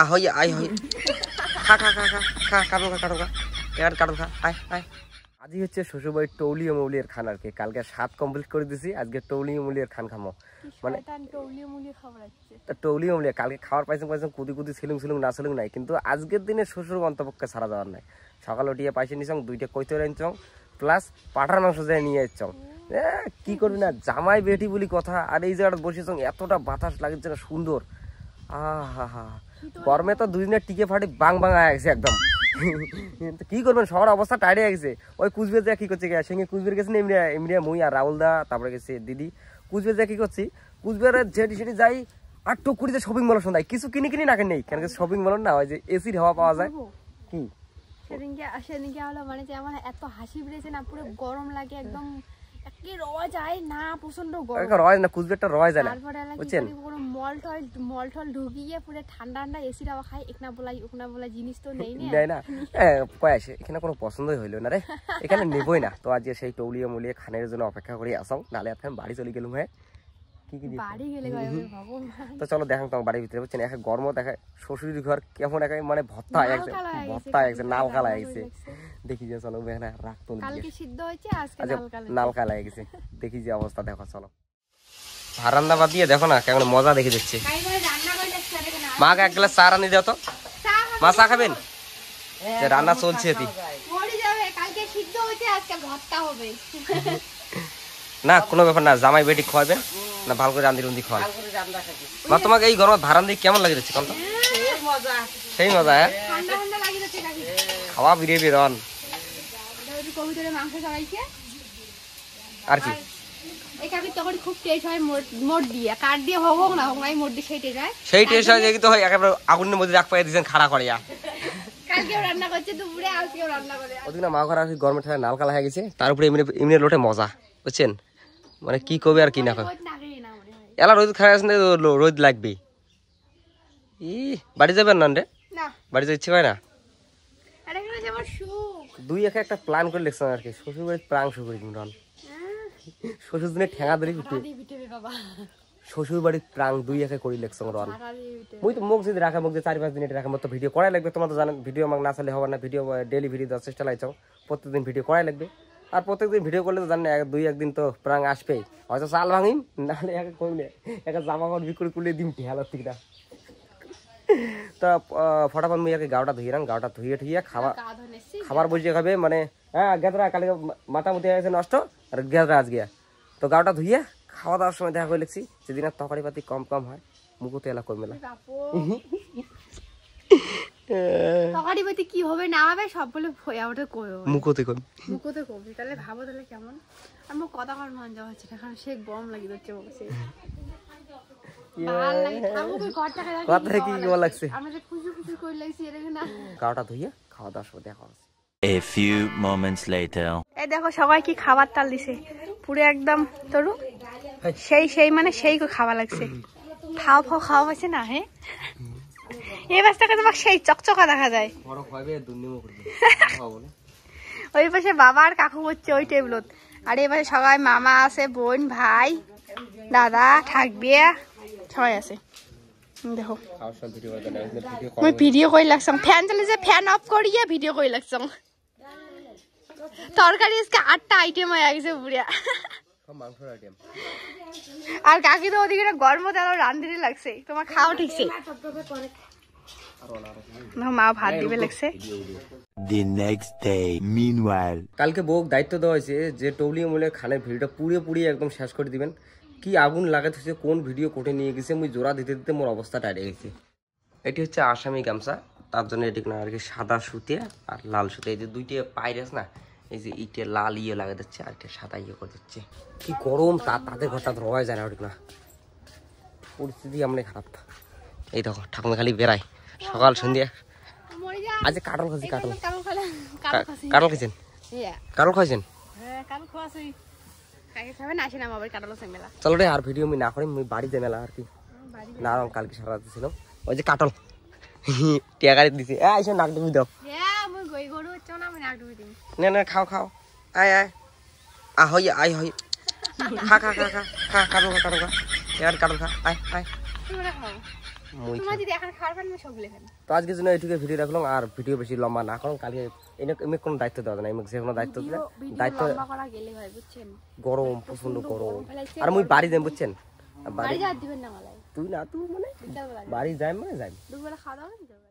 আহই I হই খা খা খা খা কাটো খা কাটো খা এবার কাটো খা আয় আয় আজই হচ্ছে শ্বশুরবাড়ির টৌলি অমুলিয়ার খান আর কি কালকে সাত কমপ্লিট করে দিছি আজকে টৌলি অমুলিয়ার খান খামো মানে টৌলি অমুলিয়া কালকে খাওয়ার পাইছেন পাইছেন কুদি কুদি ছিলুম ছিলুম না ছিলুম নাই কিন্তু আজকের দিনে শ্বশুর গন্তপক্ষে ছাড়া যাওয়ার নাই সকাল উঠিয়ে পাইছে নিছং দুইটা কৈতর আনছং প্লাস পাঠার মাংস যায় নিয়ে আসছং কি করবি না জামাই বেটি বলি কথা আর এই জায়গাটা বসেছং এতটা বাতাস লাগে না সুন্দর আহা হা হা গরমে তো দুই দিনের টিকে ফাটে বাং বাং গেছে একদম কি করবেন সবার অবস্থা টাইডে গেছে ওই কুচবির কি করছে গে সঙ্গে কুচবের গেছে এমরিয়া এমরিয়া মুই আর রাহুল দা তারপরে গেছে দিদি কুচবির কি করছি কুচবের যেটি সেটি যাই আর টুক করিতে শপিং মল শোনায় কিছু কিনে কিনে না নেই কেন শপিং মল না হয় যে এসির হাওয়া পাওয়া যায় কি সেদিনকে সেদিনকে হলো মানে যে আমার এত হাসি বেড়েছে না পুরো গরম লাগে একদম রওয়া যায় না প্রচন্ড গরম রয় না তো খানের জন্য অপেক্ষা করে আসাও নালে বাড়ি চলে গেলুম হ্যাঁ তো চলো দেখান তোমার বাড়ির ভিতরে বুঝছেন একা গরম দেখা শ্বশুর ঘর কেমন একা মানে ভত্তা ভত্তা একজন নাল কালা দেখি যে চলো এখানে রাখ তো কালকে সিদ্ধ আজকে আচ্ছা, নালকা লাগে গেছে দেখি যে অবস্থা দেখো চলো ভারান্দা বাদ দিয়ে দেখো না কেমন মজা দেখে দিচ্ছে মাকে এক গ্লাস চা রানি দাও তো মা চা খাবেন রান্না চলছে এটি না কোনো ব্যাপার না জামাই বেটি খাওয়াবেন না ভালো করে রান্ধি রুন্দি খাওয়ান মা তোমাকে এই গরমে ভাড়া দিয়ে কেমন লাগে যাচ্ছে তো সেই মজা হ্যাঁ খাওয়া বিরিয়ে বিরন মাংস সবাইকে আর কি সেই টেস্ট হয় আগুনের মধ্যে খাড়া করে ওদিকে মা আর গেছে তার উপরে এমনি এমনি লোটে মজা বুঝছেন মানে কি কবে আর কি না এলা রোদ খাই আসেন রোদ লাগবে ই বাড়ি যাবেন না রে বাড়ি যাচ্ছে ভাই না দুই একে একটা প্ল্যান করে লেখছিলাম আর কি শ্বশুর বাড়ির প্রাণ শুরু করি ইমরান শ্বশুর দিনে ঠেঙা ধরে পিটে শ্বশুর বাড়ির প্রাণ দুই একে করি লেখছিলাম রন ওই তো মুখ যদি রাখা মুখ যদি চারি পাঁচ দিন এটা রাখা মতো ভিডিও করাই লাগবে তোমার তো জানেন ভিডিও আমার না চালে হবে না ভিডিও ডেলি ভিডিও দেওয়ার চেষ্টা লাগছো প্রত্যেকদিন ভিডিও করাই লাগবে আর প্রত্যেকদিন ভিডিও করলে তো জানেন দুই একদিন তো প্রাণ আসবেই হয়তো চাল ভাঙিম নাহলে একা কমলে একা জামা কাপড় বিক্রি করলে দিম ঠেলার থেকে তো ফটাফট মুই আগে গাওটা গাওটা ধুয়ে ঠুয়ে খাবার খাবার বুঝিয়ে খাবে মানে হ্যাঁ গেদরা কালকে মাথা মুতি আছে নষ্ট আর গেদরা আজ গিয়া তো গাওটা ধুয়ে খাওয়া দাওয়ার সময় দেখা করে লিখছি যেদিন আর তরকারি পাতি কম কম হয় মুখোতে এলা কমে না পাতি কি হবে না হবে সব বলে মুখোতে কেমন আমার কথা মন যাওয়া হচ্ছে সে গম যাচ্ছে ইয়ে। কথা কি দেখো সবাই কি খাবার তাল দিছে পুরো একদম তরু সেই সেই মানে সেই খাওয়া লাগছে খাও ফাও খাওয়া পাইছে না হ্যাঁ এই বাসটাকে তোমাকে সেই চকচকা দেখা যায় ওই পাশে বাবা আর কাকু করছে ওই টেবলত আর এই পাশে সবাই মামা আছে বোন ভাই দাদা থাকবে সবাই আছে দেখো মই ভিডিও কৰি লাগছাম ফ্যান চলে যে ফ্যান অফ করিয়ে ভিডিও কৰি লাগছাম তরকারি আজকে আটটা আইটেম হয়ে গেছে বুড়িয়া আর কাকি তো ওদিকে গরম তেল রান্ধতে লাগছে তোমার খাও ঠিকছে মা ভাত দিবে লাগছে দি নেক্সট ডে মিনওয়াইল কালকে বউক দায়িত্ব দেওয়া হয়েছে যে টৌলি মোলে খানের ভিডিওটা পুড়িয়ে পুড়িয়ে একদম শেষ করে দিবেন কি আগুন লাগাতে হয়েছে কোন ভিডিও কোটে নিয়ে গেছে মুই জোড়া দিতে দিতে মোর অবস্থা টাইট গেছে এটি হচ্ছে আসামি গামছা তার জন্য এটি না আর কি সাদা সুতে আর লাল সুতে এই যে দুইটা পাইরাস না এই যে ইটে লাল ইয়ে লাগা যাচ্ছে আর এটা সাদা ইয়ে করে যাচ্ছে কি গরম তা তাদের ঘর তাদের যায় না ওটি না পরিস্থিতি আমরা খারাপ এই দেখো ঠাকুমা খালি বেড়ায় সকাল সন্ধ্যা আজ কাটল খাচ্ছি কাটল কাটল খাইছেন কাটল খাইছেন চলো রে আর ভিডিও আমি না করি আমি বাড়িতে মেলা আর কি না কালকে সারা রাতে ছিল ওই যে কাটল টিয়া গাড়ি দিছি এ আইসো নাক ডুবি দাও না না খাও খাও আয় আয় আ হই আই হই খা খা খা খা খা কাটো খা কাটল খা এবার কাটো খা আয় আয় তোমরা যদি এখন খাবার পান আমি সব লেখেন তো আজকের জন্য এইটুকু ভিডিও রাখলাম আর ভিডিও কোনো দায়িত্ব দেওয়া না এমনি দায়িত্ব দিলে দায়িত্ব গরম প্রচন্ড গরম আর আমি বাড়ি যাই বুঝছেন বাড়ি যাওয়ার দিবেন না মানে